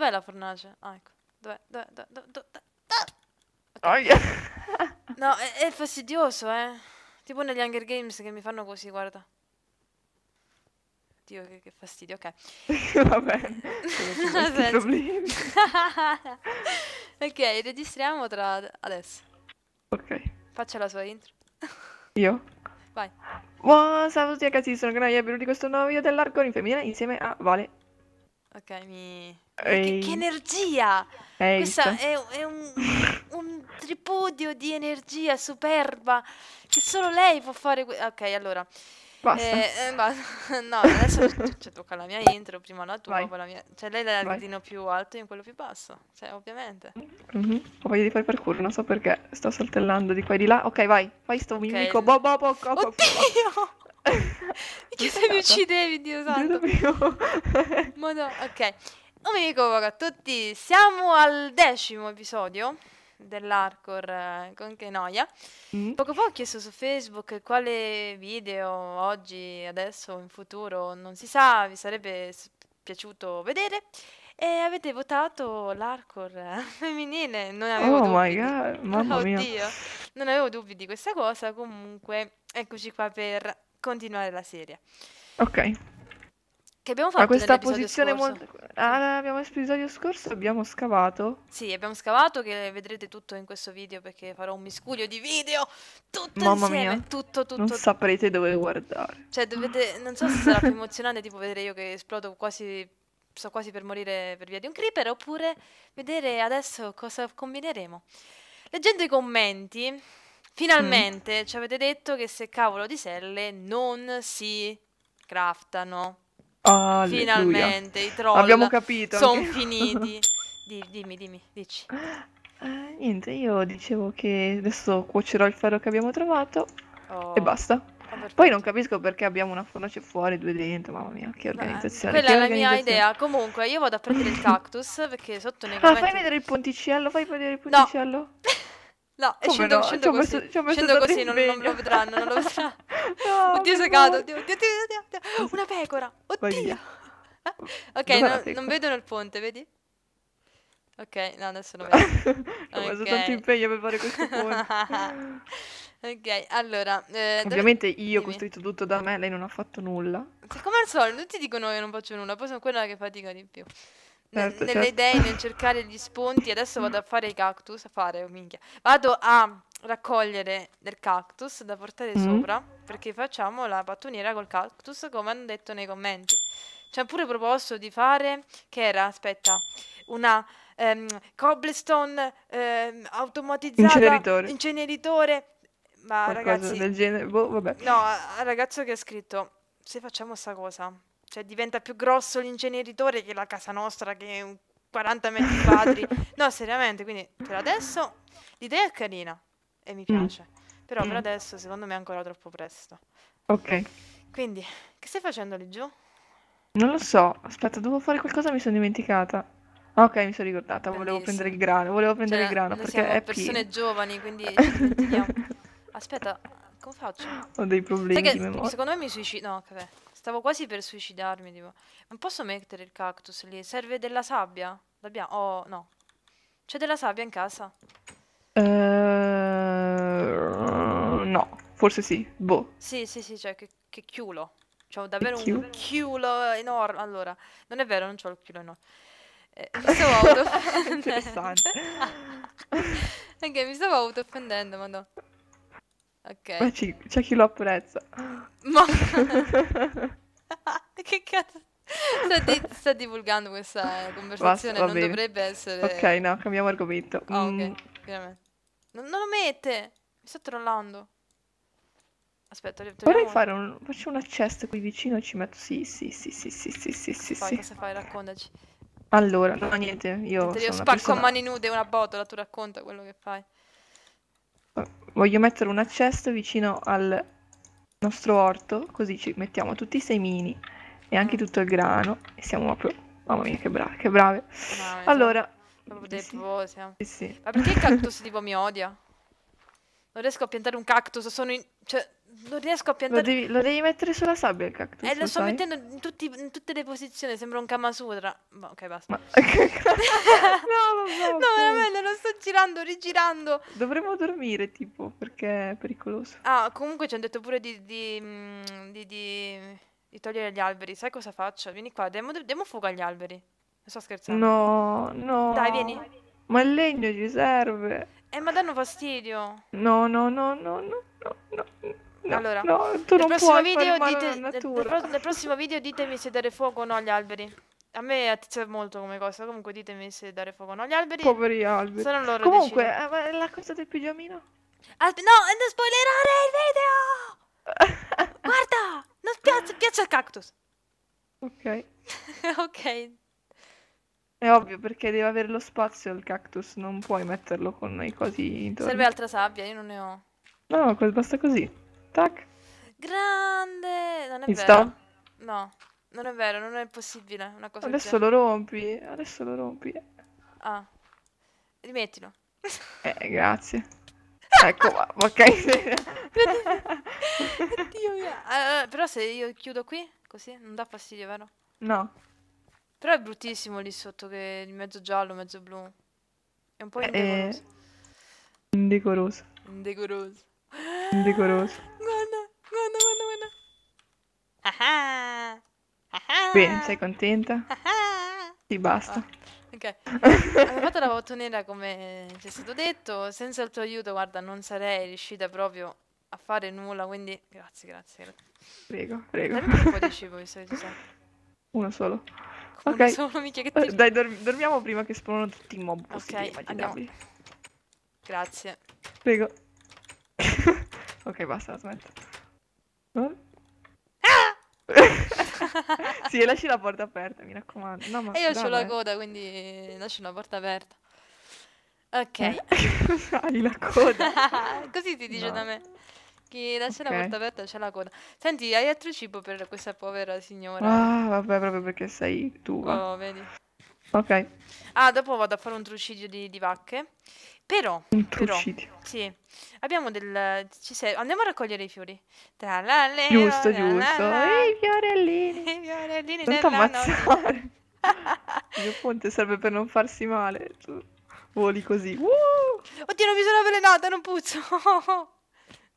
Dov'è la fornace? Ah, ecco. Dov'è? Dov'è? Dov'è? Dov'è? Oh, yeah. no, è, è, fastidioso, eh. Tipo negli Hunger Games che mi fanno così, guarda. Dio, che, che fastidio, ok. Vabbè, problemi. ok, registriamo tra adesso. Ok. Faccia la sua intro. Io? Vai. Buon salve a tutti ragazzi, sono Granaia, benvenuti in questo nuovo video dell'Arcon in femmina insieme a Vale Ok, mi... Che, che, energia! Ehi, Questa è, è un, un, tripudio di energia superba che solo lei può fare. ok, allora. Basta. Eh, eh, no, adesso cioè, tocca la mia intro, prima la tua, poi la mia... Cioè lei la gradino più alto e in quello più basso, cioè ovviamente. Mm -hmm. Ho voglia di fare parkour, non so perché, sto saltellando di qua e di là. Ok, vai, fai sto okay. mimico. Bo, bo, bo, bo, bo, Oddio! Perché se mi uccidevi, Dio santo. no, ok. Omicovoro a tutti, siamo al decimo episodio dell'hardcore eh, con che noia. Mm. Poco fa ho chiesto su Facebook quale video oggi, adesso, in futuro, non si sa, vi sarebbe piaciuto vedere. E avete votato l'hardcore eh, femminile, non avevo oh dubbi. My God. Mamma Oddio, mia. non avevo dubbi di questa cosa, comunque eccoci qua per continuare la serie. Ok. Che abbiamo fatto? Ma questa posizione molto... Ah, abbiamo episodio scorso abbiamo scavato. Sì, abbiamo scavato che vedrete tutto in questo video perché farò un miscuglio di video tutto Mamma insieme, mia. tutto tutto. Non saprete dove guardare. Cioè, dovete non so se sarà più emozionante tipo vedere io che esplodo quasi sto quasi per morire per via di un creeper oppure vedere adesso cosa combineremo. Leggendo i commenti Mm. Finalmente mm. ci avete detto che se cavolo di selle non si craftano. Alleluia. Finalmente i troll Abbiamo capito. Sono finiti. Di, dimmi, dimmi, dici. Eh, niente, io dicevo che adesso cuocerò il ferro che abbiamo trovato oh. e basta. Poi non capisco perché abbiamo una fornace fuori, due dentro, mamma mia, che eh, organizzazione. quella che è la mia idea. Comunque, io vado a prendere il cactus perché sotto ne commenti... Ah, fai vedere il ponticello, fai vedere il ponticello. No. No, e scendo, no? scendo così, messo, scendo, così non, non, lo vedranno, non lo vedranno. no, oddio, sei caduto, oddio, oddio, oddio, oddio, una pecora, oddio. Eh? ok, no, non vedono il ponte, vedi? Ok, no, adesso lo vedo. Ho okay. messo tanto impegno per fare questo ponte. ok, allora... Eh, Ovviamente dove... io ho costruito tutto da me, lei non ha fatto nulla. Come al solito, ti dicono che non faccio nulla, poi sono quella che fatica di più certo, nelle certo. idee, nel cercare gli spunti. Adesso vado a fare i cactus, a fare, oh, minchia. Vado a raccogliere del cactus da portare mm. sopra, perché facciamo la pattuniera col cactus, come hanno detto nei commenti. Ci hanno pure proposto di fare, che era, aspetta, una ehm, cobblestone ehm, automatizzata, inceneritore. inceneritore. Ma Qualcosa ragazzi... Boh, no, al ragazzo che ha scritto, se facciamo sta cosa, cioè diventa più grosso l'inceneritore che la casa nostra che 40 metri quadri. no, seriamente, quindi per adesso l'idea è carina e mi mm. piace, mm. però per mm. adesso secondo me è ancora troppo presto. Ok. Quindi, che stai facendo lì giù? Non lo so, aspetta, devo fare qualcosa, mi sono dimenticata. Ok, mi sono ricordata, Bellissimo. volevo prendere il grano, volevo prendere cioè, il grano perché siamo è persone pieno. giovani, quindi Aspetta, come faccio? Ho dei problemi di memoria Secondo me mi suicido. No, vabbè. Okay. Stavo quasi per suicidarmi, tipo. Non posso mettere il cactus lì? Serve della sabbia? L'abbiamo? Oh, no. C'è della sabbia in casa? Uh, no, forse sì. Boh. Sì, sì, sì, cioè, che, che chiulo. C'ho davvero che un chiulo enorme. Allora, non è vero, non c'ho il chiulo enorme. Eh, mi stavo autooffendendo. Interessante. ok, mi stavo autooffendendo, ma no. Ok. Ci- c'è chi lo apprezza. Ma... che cazzo? Sta, di- sta divulgando questa conversazione, Basta, non bene. dovrebbe essere... Ok, no, cambiamo argomento. Ah, ok, finalmente. Mm. Non, non lo mette! Mi sto trollando. Aspetta, li- vorrei fare un... Faccio una chest qui vicino e ci metto... Sì, sì, sì, sì, sì, sì, sì, sì, sì. cosa fai? Raccontaci. Allora, no, niente, io Te- Io spacco a persona... mani nude una botola, tu racconta quello che fai. Voglio mettere un accesso vicino al nostro orto, così ci mettiamo tutti i semini e anche tutto il grano. E siamo proprio... Mamma mia, che, brave, che brave. Mamma allora... Proprio eh. sì, sì. Ma perché il cactus tipo mi odia? Non riesco a piantare un cactus, sono in... Cioè, non riesco a piantare... Lo devi, lo devi mettere sulla sabbia il cactus, Eh, lo, lo sto sai? mettendo in, tutti, in, tutte le posizioni, sembra un Kamasutra. Ma, boh, ok, basta. Ma... no, non no, no, veramente, lo sto girando, rigirando. Dovremmo dormire, tipo, perché è pericoloso. Ah, comunque ci hanno detto pure di... di, mm, di, di, di togliere gli alberi. Sai cosa faccio? Vieni qua, diamo, diamo fuoco agli alberi. Non sto scherzando. No, no. Dai, vieni. Ma il legno ci serve. Eh, ma danno fastidio. No, no, no, no, no, no. no. Allora, no, tu nel, non prossimo video dite, nel, nel, nel, prossimo video ditemi se dare fuoco o no agli alberi. A me attizza molto come cosa, comunque ditemi se dare fuoco o no agli alberi. Poveri alberi. Sono loro Comunque, eh, la cosa del pigiamino? Al no, non spoilerare il video! Guarda! Non piace, piace il cactus. Ok. ok. È ovvio perché deve avere lo spazio il cactus, non puoi metterlo con i cosi intorno. Serve altra sabbia, io non ne ho. No, no basta così. Tac. Grande! Non è Ci vero. Sta? No, non è vero, non è possibile. Una cosa adesso lo rompi, adesso lo rompi. Ah, rimettilo. Eh, grazie. ecco, ma, ok. Oddio mio. Uh, però se io chiudo qui, così, non dà fastidio, vero? No. Però è bruttissimo lì sotto che il mezzo giallo, mezzo blu. È un po' eh, eh. indecoroso. Eh, indecoroso. Indecoroso. Indecoroso. Guarda, guarda, guarda, guarda. Ah ah. Bene, sei contenta? Ah Ti basta. Ah, ok. Avevo fatto la bottonera come ci è stato detto. Senza il tuo aiuto, guarda, non sarei riuscita proprio a fare nulla, quindi grazie, grazie. grazie. Prego, prego. Dammi un po' di cibo, visto che ci sei. Uno solo. Ok. okay. sono mica che eh, ti... Dai, dor dormiamo prima che spawnano tutti i mob Ok, andiamo. Grazie. Prego. ok, basta, smetto. Oh? Eh? Ah! sì, lasci la porta aperta, mi raccomando. No, ma, e io ho la coda, quindi lasci la porta aperta. Ok. Hai la coda? Così ti dice no. da me. Chi lascia la porta aperta c'è la coda. Senti, hai altro cibo per questa povera signora? Ah, vabbè, proprio perché sei tu. Va. Oh, vedi. Ok. Ah, dopo vado a fare un trucidio di, di vacche. Però, un Però, sì, abbiamo del... Ci sei, andiamo a raccogliere i fiori. Tra la le, giusto, oh, giusto. I fiorellini. I fiorellini Non ammazzare. Il mio ponte serve per non farsi male. Tu voli così. Uh! Oddio, non mi sono avvelenata, non puzzo.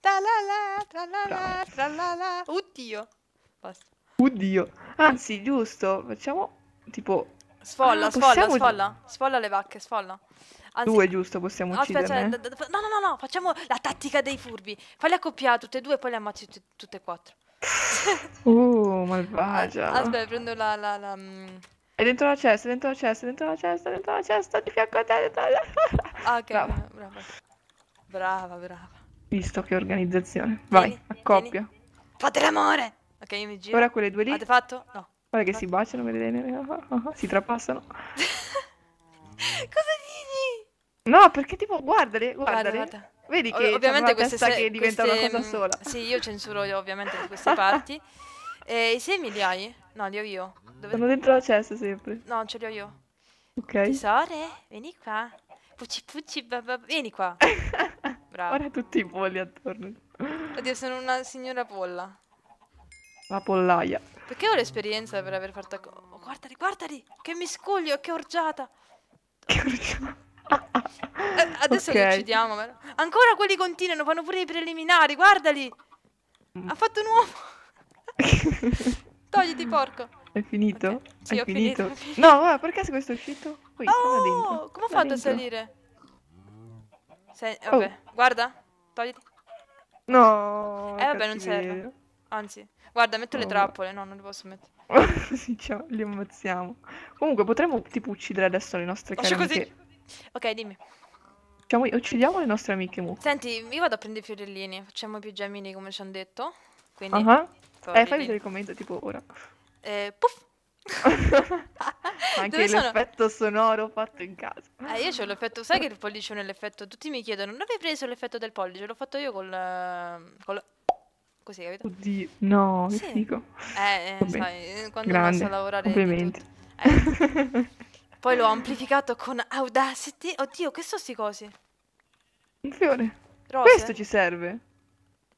Talala, la la Oddio. Basta. Oddio. Anzi, giusto, facciamo tipo... Sfolla, ah, sfolla, possiamo... sfolla. Sfolla le vacche, sfolla. Anzi, due giusto possiamo uccidere. Cioè, no, no, no, no, facciamo la tattica dei furbi. Falli accoppiare tutte e due e poi le ammazzi tutte e quattro. Uh, malvagia. Aspetta, prendo la... la, la mm. È dentro la cesta, dentro la cesta, dentro la cesta, dentro la cesta, di fianco a te, dentro la... Ah, ok, brava, brava, brava. brava. Visto che organizzazione. Vai, vieni, a coppia. Fate l'amore! Ok, io mi giro. Ora quelle due lì. Avete fatto? No. Guarda che si baciano, vedete? Si trapassano. Cosa dici? No, perché tipo, guardale, guardale. Guarda, guarda. Vedi che cioè, ovviamente queste testa che diventa queste, una cosa mm, sola. Sì, io censuro ovviamente queste parti. E I semi li hai? No, li ho io. Dove... Sono dentro la cesta sempre. No, ce li ho io. Ok. Tesore, vieni qua. Pucci pucci, babà, vieni qua bravo. Ora tutti i polli attorno. Oddio, sono una signora polla. La pollaia. Perché ho l'esperienza per aver fatto... Oh, guardali, guardali! Che miscuglio, che orgiata! Che orgiata? Eh, adesso okay. li uccidiamo. Ma... Ancora quelli continuano, fanno pure i preliminari, guardali! Mm. Ha fatto un uomo! Togliti, porco! È finito? Okay. Sì, È ho finito. finito. No, guarda, perché questo è uscito? Qui, oh, come ho fatto dentro. a salire? Se... Eh, vabbè, oh. guarda, togliti. No. Eh vabbè, non serve. Anzi, guarda, metto oh. le trappole. No, non le posso mettere. sì, ciao, li ammazziamo. Comunque, potremmo tipo uccidere adesso le nostre Lascia così. Ok, dimmi. Facciamo, uccidiamo le nostre amiche mu. Senti, io vado a prendere i fiorellini. Facciamo i pigiamini come ci hanno detto. Quindi... Uh -huh. Eh, fai vedere il commento tipo ora. Eh, puff. Anche Dove l'effetto sono? sonoro fatto in casa. Eh, io ho l'effetto, sai che il pollice nell'effetto, tutti mi chiedono, non hai preso l'effetto del pollice? L'ho fatto io col... Ehm, col... Così, capito? Oddio, no, sì. dico. Eh, eh sai, eh, quando Grande. a lavorare... Complimenti. Eh. Poi l'ho amplificato con Audacity. Oddio, che sono sti cosi? Un fiore. Rose. Questo ci serve.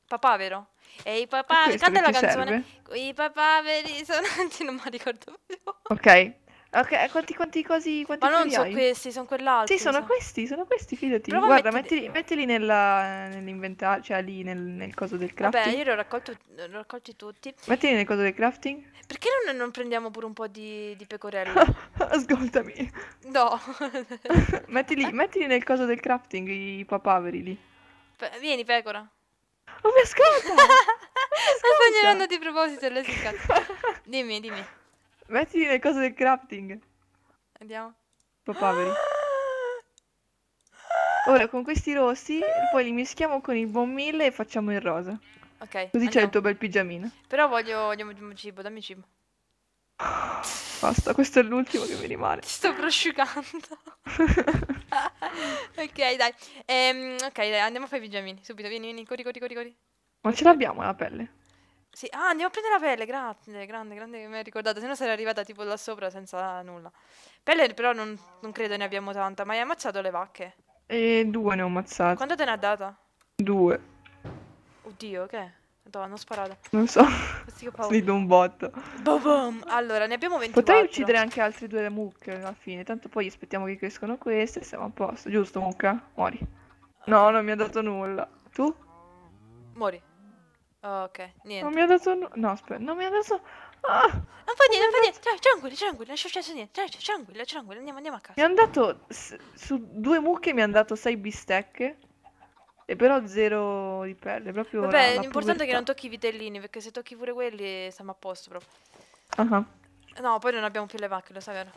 Papavero. Ehi papà, canta la canzone. Serve? I papaveri sono... non mi ricordo più. Ok, Ok, eh, quanti, quanti cosi. Quanti Ma non sono hai? questi, sono quell'altro. Sì, sono so. questi, sono questi, fidati. Prova Guarda, mettili, de... mettili nella, nell'inventario, cioè lì nel, nel, coso del crafting. Vabbè, io li ho, raccolto, li ho raccolti tutti. Mettili nel coso del crafting. Perché non, non prendiamo pure un po' di, di pecorello? Ascoltami. No. mettili, mettili nel coso del crafting, i papaveri lì. P- vieni, pecora. Oh, mi ascolta! mi ascolta! Sto girando di proposito, l'ho Dimmi, dimmi. Metti le cose del crafting. Andiamo. Papaveri. Ah! Ora con questi rossi poi li mischiamo con il buon mille e facciamo il rosa. Ok. Così c'è il tuo bel pigiamino. Però voglio, voglio cibo, dammi cibo. Basta, questo è l'ultimo che mi rimane. Ti sto prosciugando. ok, dai. Ehm, ok, dai, andiamo a fare i pigiamini. Subito, vieni, vieni, corri, corri, corri, corri. Ma ce l'abbiamo la pelle? Sì, ah, andiamo a prendere la pelle, grazie, grande, grande mi hai ricordato, se no sarei arrivata tipo là sopra senza nulla. Pelle però non, non credo ne abbiamo tanta, ma hai ammazzato le vacche? E due ne ho ammazzate. Quanto te ne ha data? Due. Oddio, che? Madonna, hanno sparato. Non so. Questi un botto. Boh, boom. Allora, ne abbiamo 24. Potrei uccidere anche altre due mucche alla fine, tanto poi aspettiamo che crescono queste e siamo a posto, giusto mucca? Muori. No, non mi ha dato nulla. Tu? Muori. Oh, ok, niente. Non mi ha dato... No, no aspetta, non mi ha dato... Ah, non fa niente, non fa niente, dato... tranquilli, tranquilli, non è successo niente, tranquilli, tranquilli, andiamo, andiamo a casa. Mi ha dato, su due mucche mi ha dato sei bistecche, e però zero di pelle, proprio Vabbè, l'importante è che non tocchi i vitellini, perché se tocchi pure quelli siamo a posto proprio. Uh -huh. No, poi non abbiamo più le vacche, lo sai vero?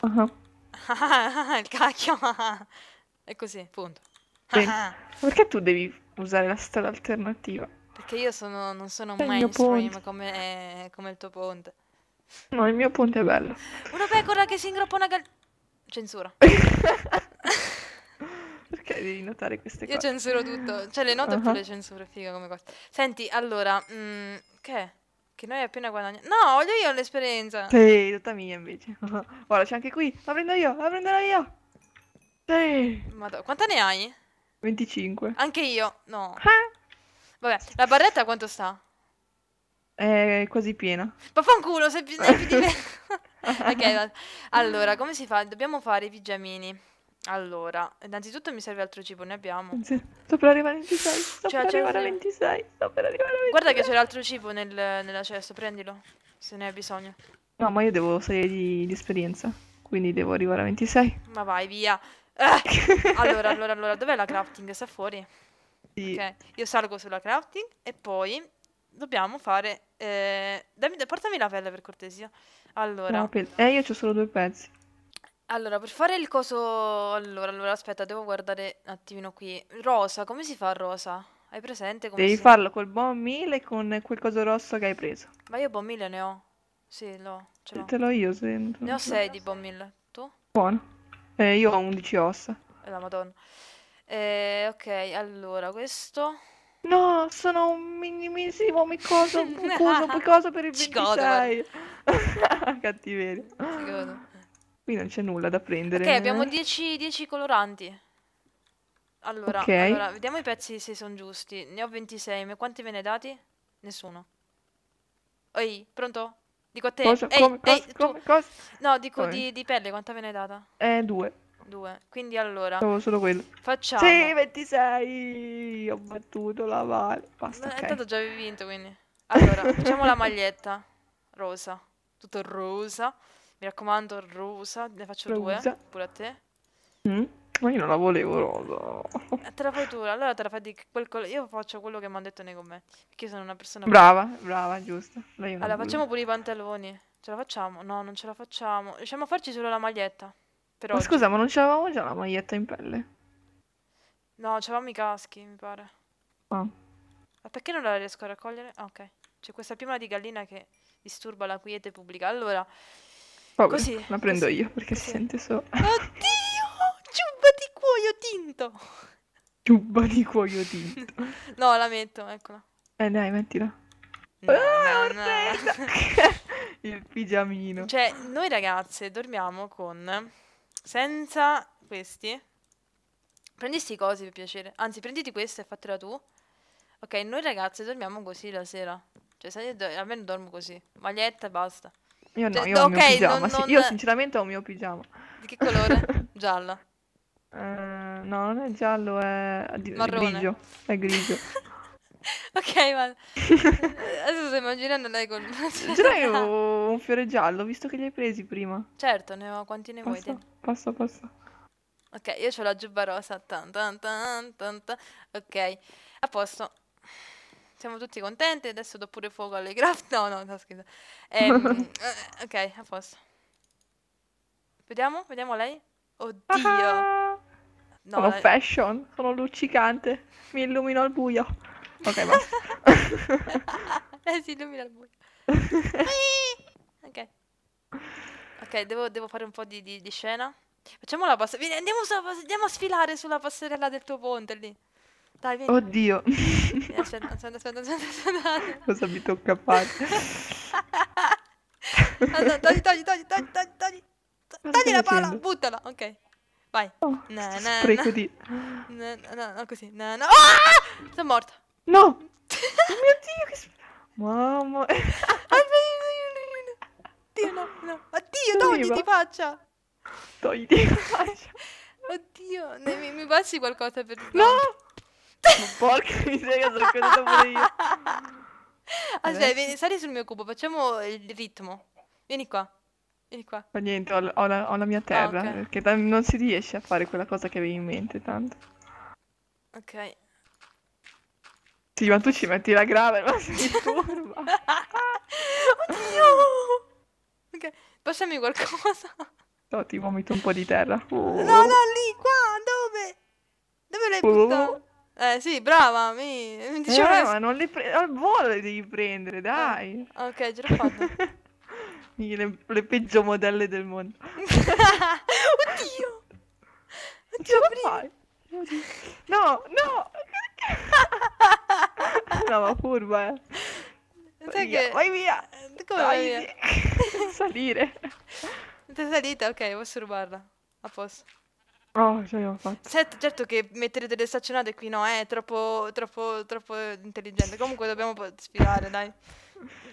Uh -huh. Il cacchio, è così, punto. Perché tu devi usare la strada alternativa? Perché io sono, non sono un mainstream come, eh, come, il tuo ponte. No, il mio ponte è bello. Una pecora che si ingroppa una gal... Censura. Perché devi notare queste cose? Io censuro tutto. Cioè, le note uh -huh. poi uh-huh. le censuro, figa come cosa. Senti, allora... Mh, mm, che? Che noi appena guadagniamo... No, voglio io l'esperienza! Sì, tutta mia invece. Guarda, c'è anche qui. La prendo io, la prenderò io! Sì! Madonna, quanta ne hai? 25. Anche io, no. Ah! Vabbè, la barretta quanto sta? È quasi piena. Ma fa un culo, sei più, sei più di me. ok, va. allora, come si fa? Dobbiamo fare i pigiamini. Allora, innanzitutto mi serve altro cibo, ne abbiamo. Cioè, sto per arrivare a 26, sto cioè, per arrivare a 26, sto per arrivare a 26. Guarda che c'è l'altro cibo nel, nella cesta, prendilo, se ne hai bisogno. No, ma io devo salire di, di esperienza, quindi devo arrivare a 26. Ma vai, via. Eh, allora, allora, allora, dov'è la crafting? Sta fuori? Sì. Ok, io salgo sulla crafting e poi dobbiamo fare... Eh, dammi, portami la pelle per cortesia. Allora... No, pe eh, io ho solo due pezzi. Allora, per fare il coso... Allora, allora, aspetta, devo guardare un attimino qui. Rosa, come si fa rosa? Hai presente come Devi si... farlo col buon 1000 e con quel coso rosso che hai preso. Ma io buon 1000 ne ho. Sì, l'ho. Ce l'ho. Te l'ho io, sento. Ne ho 6 di buon 1000. Tu? Buono. Eh, io ho 11 ossa. Eh, la madonna. Eh, ok, allora questo. No, sono un minimissimo micoso, micoso, micoso per il Cicodo, 26. Cattiveria. Cicodo. Qui non c'è nulla da prendere. Ok, abbiamo 10 eh. coloranti. Allora, Ok. allora, vediamo i pezzi se sono giusti. Ne ho 26, ma quanti ve ne dati? Nessuno. Ehi, pronto? Dico a te. Cosa? Ehi, Come? ehi, Cosa? Come? Cosa? No, dico di, di pelle, quanta ve ne è data? Eh, due. 2. Quindi allora... No, solo quello. Facciamo... Sì, 26! Ho battuto la Vale. Basta, Beh, okay. già avevi vinto, quindi... Allora, facciamo la maglietta. Rosa. Tutto rosa. Mi raccomando, rosa. Ne faccio rosa. due. Pure a te. Mm? Ma io non la volevo rosa. Eh, te la fai tu, allora te la fai di quel colore. Io faccio quello che mi hanno detto nei commenti. Perché io sono una persona. Brava, brava, brava giusto. Allora, facciamo pure i pantaloni. Ce la facciamo? No, non ce la facciamo. Riusciamo a farci solo la maglietta. Per ma scusa, ma non ce l'avevamo già la maglietta in pelle? No, c'avevamo i caschi, mi pare. Ah. Ma perché non la riesco a raccogliere? Ah, ok. C'è questa piuma di gallina che disturba la quiete pubblica. Allora, Vabbè, così, la prendo così, io perché così. si sente solo. Oddio! Ciuba di cuoio tinto! Ciuba di cuoio tinto. no, la metto, eccola. Eh dai, mettila. No, ah, no, no. Il pigiamino. Cioè, noi ragazze dormiamo con senza questi. Prendi sti cosi per piacere. Anzi, prenditi questa e fatela tu. Ok, noi ragazze dormiamo così la sera. Cioè, sai, almeno dormo così. Maglietta e basta. Io cioè, no, cioè, io ho okay, pigiama. Non, non... Io sinceramente ho il mio pigiama. Di che colore? Giallo Uh, eh, no, non è giallo, è Marrone. grigio. È grigio. Ok, ma adesso sto immaginando lei con... Già io ho un fiore giallo, visto che li hai presi prima. Certo, ne ho quanti ne vuoi. Passa, te. passa, Ok, io ho la giubba rosa. Tan, tan, tan, tan, tan. Ok, a posto. Siamo tutti contenti, adesso do pure fuoco alle craft. No, no, no, scherzo. Ehm, eh, ok, a posto. Vediamo, vediamo lei. Oddio. Ah, no, sono eh. fashion, sono luccicante. Mi illumino al buio. Ok, va. eh, si illumina il buio. ok. Ok, devo, devo, fare un po' di, di, di scena. Facciamo la passerella. Andiamo, andiamo, a sfilare sulla passerella del tuo ponte lì. Dai, vieni. Oddio. Eh, aspetta, aspetta, aspetta, aspetta. Cosa mi tocca fare? Allora, togli, togli, togli, togli, togli, togli. Togli la pala, buttala. Ok. Vai. Oh, no, no, no. na. di... Na, na, no, così. No, no. Ah! Sono morta. No! Oh mio Dio, che... Mamma... Addio, ah, no, no. Addio, togliti di faccia! Togli di faccia! Oddio, ne, mi, mi passi qualcosa per... No! Ma oh, porca miseria, sono caduta pure io! Aspetta, ah, vieni, sali sul mio cubo, facciamo il ritmo. Vieni qua. Vieni qua. Fa niente, ho, ho, la, ho la, mia terra, ah, okay. perché non si riesce a fare quella cosa che avevi in mente tanto. Ok. Sì, ma tu ci metti la grave, ma sei disturba. Oddio! Ok, passami qualcosa. No, ti vomito un po' di terra. Oh. No, no, oh. lì, qua, dove? Dove l'hai oh. buttato? Oh. Eh, sì, brava, mi, mi dicevo... Eh, ma non le pre- al volo le devi prendere, eh, dai! Eh. Ok, ce l'ho fatta. le, le peggio modelle del mondo. Oddio! Oddio, ce la fai? No, no! no, ma furba, eh. Vai via, vai via! Come vai via? Salire. Ti salita? Ok, posso rubarla. A posto. Oh, ce l'abbiamo fatta. Certo, certo che mettere delle staccionate qui no, eh, è troppo, troppo, troppo intelligente. Comunque dobbiamo sfidare, dai.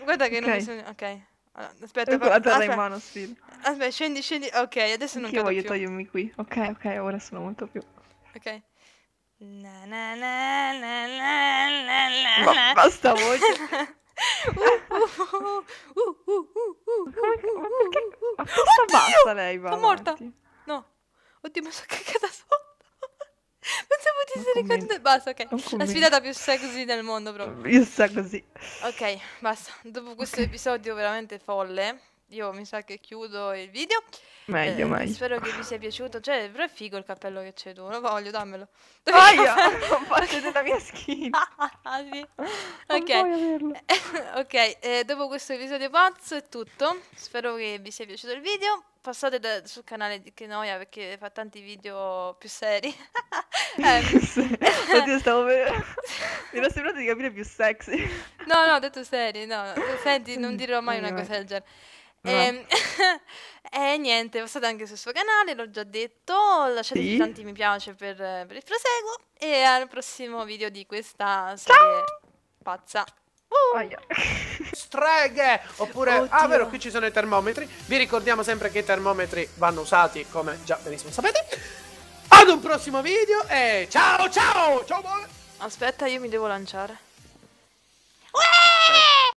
Guarda che okay. non bisogna... Ok. Allora, aspetta, fa... aspetta. in mano, sfida. Aspetta, scendi, scendi. Ok, adesso non Io voglio più. togliermi qui. Ok, ok, ora sono molto più. Ok. Na, na, na, na, na, na, na. Ma sta voce. Sta bassa lei, va. Sono morta. No. Oddio, mi sono cagata sotto. Pensavo di essere contenta. Basta, ok. La sfidata più sexy del mondo, proprio. Più sexy. Ok, basta. Dopo questo okay. episodio veramente folle io mi sa che chiudo il video. Meglio, eh, meglio. Spero che vi sia piaciuto. Cioè, però è figo il cappello che c'è tu. Lo voglio, dammelo. Voglio! non posso della mia skin. ah, sì. Ok, okay eh, dopo questo episodio pazzo è tutto. Spero che vi sia piaciuto il video. Passate da, sul canale di Kenoia perché fa tanti video più seri. eh. Oddio, stavo per... Mi era sembrato di capire più sexy. No, no, ho detto seri, no. Senti, non dirò mai una cosa del genere. E, e, ehm, eh, niente, passate anche sul suo canale, l'ho già detto, lasciate sì. tanti mi piace per, per, il proseguo e al prossimo video di questa serie Ciao. pazza. Uh. Streghe! Oppure, ah, Oddio. ah vero, qui ci sono i termometri. Vi ricordiamo sempre che i termometri vanno usati, come già benissimo sapete. Ad un prossimo video e ciao ciao! Ciao Aspetta, io mi devo lanciare. Uè!